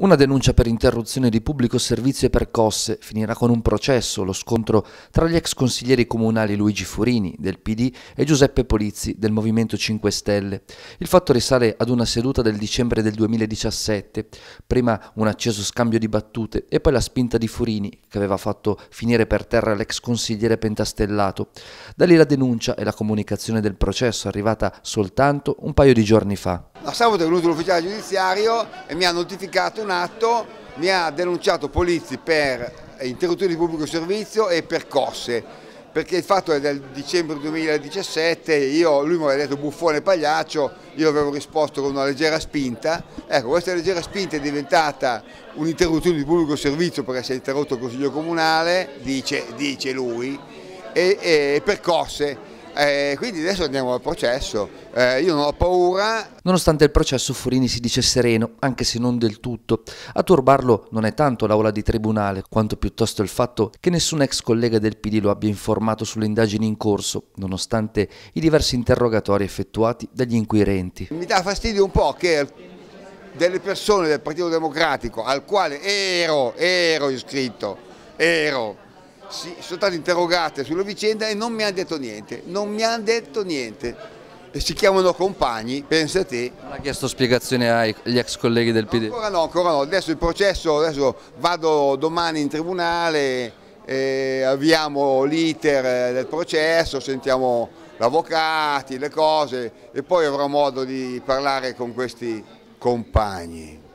Una denuncia per interruzione di pubblico servizio e percosse finirà con un processo, lo scontro tra gli ex consiglieri comunali Luigi Furini del PD e Giuseppe Polizzi del Movimento 5 Stelle. Il fatto risale ad una seduta del dicembre del 2017, prima un acceso scambio di battute e poi la spinta di Furini che aveva fatto finire per terra l'ex consigliere pentastellato. Da lì la denuncia e la comunicazione del processo arrivata soltanto un paio di giorni fa. Ma sabato è venuto l'ufficiale giudiziario e mi ha notificato un atto, mi ha denunciato Polizzi per interruzione di pubblico servizio e percosse. perché il fatto è del dicembre 2017, io, lui mi aveva detto buffone pagliaccio, io avevo risposto con una leggera spinta, ecco questa leggera spinta è diventata un'interruzione di pubblico servizio perché si è interrotto il Consiglio Comunale, dice, dice lui, e, e per eh, quindi adesso andiamo al processo, eh, io non ho paura. Nonostante il processo Furini si dice sereno, anche se non del tutto. A turbarlo non è tanto l'aula di tribunale, quanto piuttosto il fatto che nessun ex collega del PD lo abbia informato sulle indagini in corso, nonostante i diversi interrogatori effettuati dagli inquirenti. Mi dà fastidio un po' che delle persone del Partito Democratico al quale ero, ero iscritto, ero si, sono state interrogate sulla vicenda e non mi hanno detto niente, non mi hanno detto niente. E si chiamano compagni, pensa a te. Non ha chiesto spiegazioni agli ex colleghi del PD? Ancora no, ancora no, adesso il processo, adesso vado domani in tribunale, eh, avviamo l'iter eh, del processo, sentiamo l'avvocati, le cose e poi avrò modo di parlare con questi compagni.